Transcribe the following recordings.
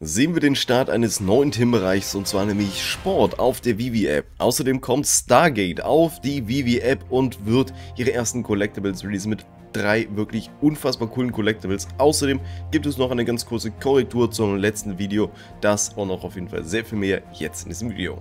sehen wir den Start eines neuen Themenbereichs und zwar nämlich Sport auf der Vivi App. Außerdem kommt Stargate auf die Vivi App und wird ihre ersten Collectibles releasen mit drei wirklich unfassbar coolen Collectibles. Außerdem gibt es noch eine ganz kurze Korrektur zum letzten Video, das und noch auf jeden Fall sehr viel mehr jetzt in diesem Video.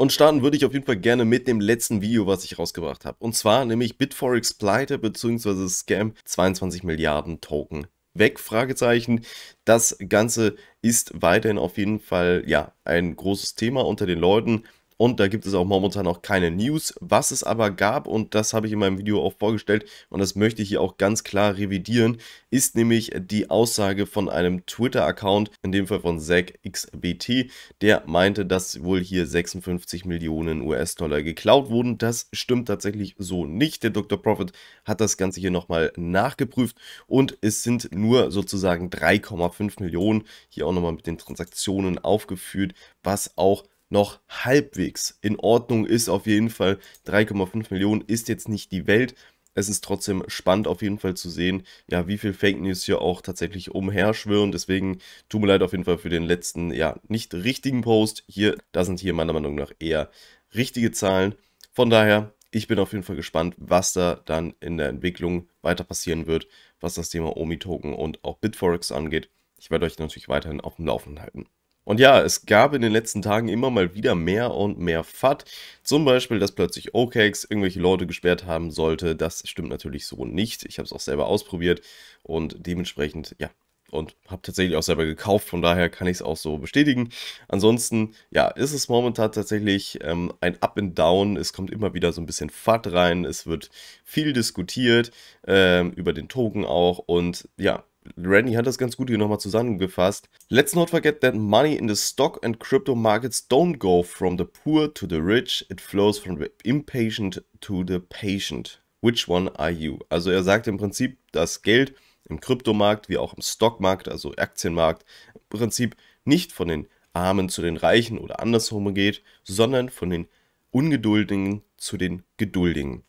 Und starten würde ich auf jeden Fall gerne mit dem letzten Video, was ich rausgebracht habe. Und zwar nämlich Bitforex Pleite bzw. Scam 22 Milliarden Token weg? Fragezeichen. Das Ganze ist weiterhin auf jeden Fall ja ein großes Thema unter den Leuten. Und da gibt es auch momentan noch keine News. Was es aber gab, und das habe ich in meinem Video auch vorgestellt, und das möchte ich hier auch ganz klar revidieren, ist nämlich die Aussage von einem Twitter-Account, in dem Fall von ZackXBT, der meinte, dass wohl hier 56 Millionen US-Dollar geklaut wurden. Das stimmt tatsächlich so nicht. Der Dr. Profit hat das Ganze hier nochmal nachgeprüft und es sind nur sozusagen 3,5 Millionen hier auch nochmal mit den Transaktionen aufgeführt, was auch noch halbwegs in Ordnung ist auf jeden Fall. 3,5 Millionen ist jetzt nicht die Welt. Es ist trotzdem spannend auf jeden Fall zu sehen, ja, wie viel Fake News hier auch tatsächlich umherschwirren. Deswegen tut mir leid auf jeden Fall für den letzten, ja, nicht richtigen Post. Hier, da sind hier meiner Meinung nach eher richtige Zahlen. Von daher, ich bin auf jeden Fall gespannt, was da dann in der Entwicklung weiter passieren wird, was das Thema OMI-Token und auch BitForex angeht. Ich werde euch natürlich weiterhin auf dem Laufenden halten. Und ja, es gab in den letzten Tagen immer mal wieder mehr und mehr FAT. Zum Beispiel, dass plötzlich OKEx irgendwelche Leute gesperrt haben sollte. Das stimmt natürlich so nicht. Ich habe es auch selber ausprobiert und dementsprechend, ja, und habe tatsächlich auch selber gekauft, von daher kann ich es auch so bestätigen. Ansonsten, ja, ist es momentan tatsächlich ähm, ein Up and Down. Es kommt immer wieder so ein bisschen Fahrt rein. Es wird viel diskutiert ähm, über den Token auch und ja, Randy hat das ganz gut hier nochmal zusammengefasst. Let's not forget that money in the stock and crypto markets don't go from the poor to the rich, it flows from the impatient to the patient. Which one are you? Also er sagt im Prinzip, dass Geld im Kryptomarkt wie auch im Stockmarkt, also Aktienmarkt, im Prinzip nicht von den Armen zu den Reichen oder andersrum geht, sondern von den Ungeduldigen zu den Geduldigen.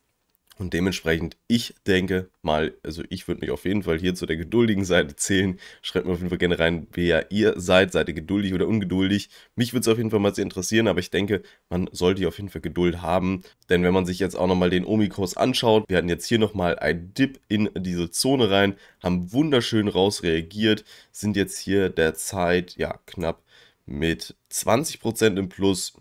Und dementsprechend, ich denke mal, also ich würde mich auf jeden Fall hier zu der geduldigen Seite zählen. Schreibt mir auf jeden Fall gerne rein, wer ihr seid. Seid ihr geduldig oder ungeduldig? Mich würde es auf jeden Fall mal sehr interessieren, aber ich denke, man sollte hier auf jeden Fall Geduld haben. Denn wenn man sich jetzt auch nochmal den Omi-Kurs anschaut, wir hatten jetzt hier nochmal einen Dip in diese Zone rein, haben wunderschön raus reagiert, sind jetzt hier derzeit, ja, knapp mit 20% im Plus.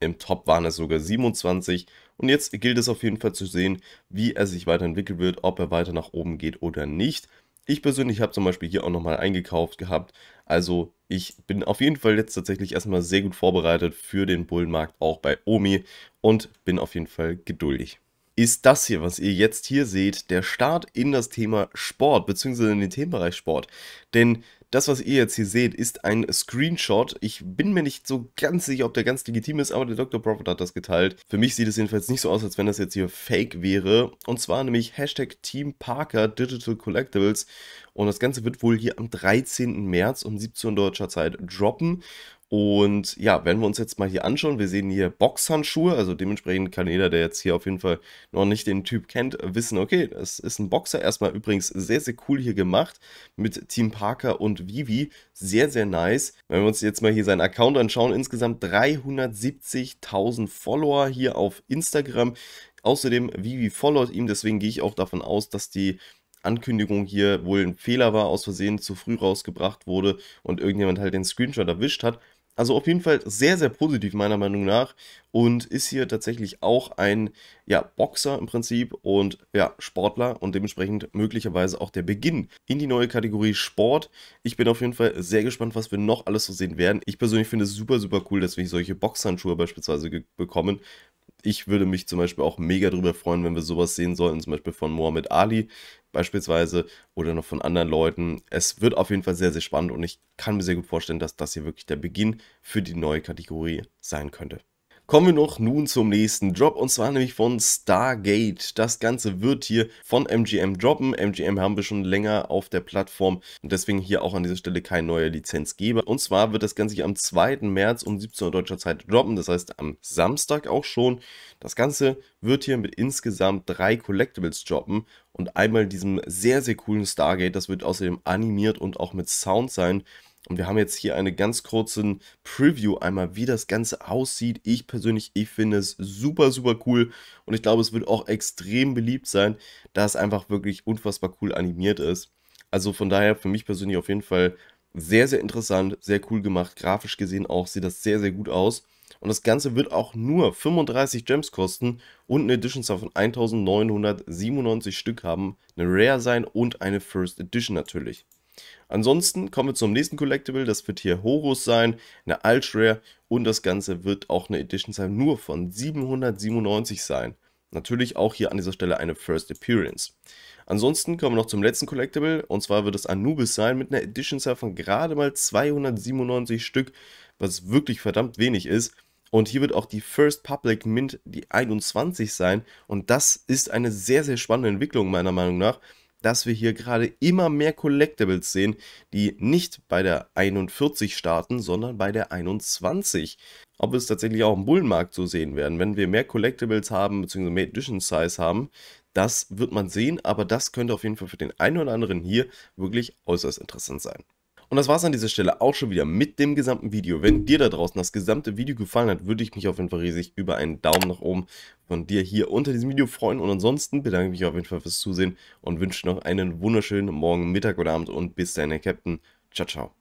Im Top waren es sogar 27%. Und jetzt gilt es auf jeden Fall zu sehen, wie er sich weiterentwickelt wird, ob er weiter nach oben geht oder nicht. Ich persönlich habe zum Beispiel hier auch nochmal eingekauft gehabt. Also ich bin auf jeden Fall jetzt tatsächlich erstmal sehr gut vorbereitet für den Bullenmarkt, auch bei Omi und bin auf jeden Fall geduldig ist das hier, was ihr jetzt hier seht, der Start in das Thema Sport, bzw. in den Themenbereich Sport. Denn das, was ihr jetzt hier seht, ist ein Screenshot. Ich bin mir nicht so ganz sicher, ob der ganz legitim ist, aber der Dr. Prophet hat das geteilt. Für mich sieht es jedenfalls nicht so aus, als wenn das jetzt hier Fake wäre. Und zwar nämlich Hashtag Team Parker Digital Collectibles. Und das Ganze wird wohl hier am 13. März um 17 Uhr deutscher Zeit droppen. Und ja, wenn wir uns jetzt mal hier anschauen, wir sehen hier Boxhandschuhe, also dementsprechend kann jeder, der jetzt hier auf jeden Fall noch nicht den Typ kennt, wissen, okay, das ist ein Boxer. Erstmal übrigens sehr, sehr cool hier gemacht mit Team Parker und Vivi. Sehr, sehr nice. Wenn wir uns jetzt mal hier seinen Account anschauen, insgesamt 370.000 Follower hier auf Instagram. Außerdem, Vivi followt ihm, deswegen gehe ich auch davon aus, dass die Ankündigung hier wohl ein Fehler war, aus Versehen zu früh rausgebracht wurde und irgendjemand halt den Screenshot erwischt hat. Also auf jeden Fall sehr, sehr positiv meiner Meinung nach und ist hier tatsächlich auch ein ja, Boxer im Prinzip und ja, Sportler und dementsprechend möglicherweise auch der Beginn in die neue Kategorie Sport. Ich bin auf jeden Fall sehr gespannt, was wir noch alles so sehen werden. Ich persönlich finde es super, super cool, dass wir solche Boxhandschuhe beispielsweise bekommen, ich würde mich zum Beispiel auch mega drüber freuen, wenn wir sowas sehen sollten, zum Beispiel von Mohamed Ali beispielsweise oder noch von anderen Leuten. Es wird auf jeden Fall sehr, sehr spannend und ich kann mir sehr gut vorstellen, dass das hier wirklich der Beginn für die neue Kategorie sein könnte. Kommen wir noch nun zum nächsten Drop und zwar nämlich von Stargate. Das Ganze wird hier von MGM droppen. MGM haben wir schon länger auf der Plattform und deswegen hier auch an dieser Stelle kein neuer Lizenzgeber. Und zwar wird das Ganze hier am 2. März um 17 Uhr deutscher Zeit droppen, das heißt am Samstag auch schon. Das Ganze wird hier mit insgesamt drei Collectibles droppen und einmal diesem sehr, sehr coolen Stargate. Das wird außerdem animiert und auch mit Sound sein. Und wir haben jetzt hier eine ganz kurzen Preview einmal, wie das Ganze aussieht. Ich persönlich, ich finde es super, super cool. Und ich glaube, es wird auch extrem beliebt sein, da es einfach wirklich unfassbar cool animiert ist. Also von daher für mich persönlich auf jeden Fall sehr, sehr interessant, sehr cool gemacht. Grafisch gesehen auch sieht das sehr, sehr gut aus. Und das Ganze wird auch nur 35 Gems kosten und eine Edition von 1997 Stück haben, eine Rare sein und eine First Edition natürlich. Ansonsten kommen wir zum nächsten Collectible. Das wird hier Horus sein, eine Alt-Rare. Und das Ganze wird auch eine Edition sein, nur von 797 sein. Natürlich auch hier an dieser Stelle eine First Appearance. Ansonsten kommen wir noch zum letzten Collectible. Und zwar wird es Anubis sein mit einer Edition zahl von gerade mal 297 Stück, was wirklich verdammt wenig ist. Und hier wird auch die First Public Mint die 21 sein. Und das ist eine sehr, sehr spannende Entwicklung meiner Meinung nach, dass wir hier gerade immer mehr Collectibles sehen, die nicht bei der 41 starten, sondern bei der 21. Ob wir es tatsächlich auch im Bullenmarkt so sehen werden, wenn wir mehr Collectibles haben, beziehungsweise mehr Edition Size haben, das wird man sehen, aber das könnte auf jeden Fall für den einen oder anderen hier wirklich äußerst interessant sein. Und das war es an dieser Stelle auch schon wieder mit dem gesamten Video. Wenn dir da draußen das gesamte Video gefallen hat, würde ich mich auf jeden Fall riesig über einen Daumen nach oben von dir hier unter diesem Video freuen. Und ansonsten bedanke ich mich auf jeden Fall fürs Zusehen und wünsche noch einen wunderschönen Morgen, Mittag oder Abend und bis dahin, Herr Captain. Ciao, ciao.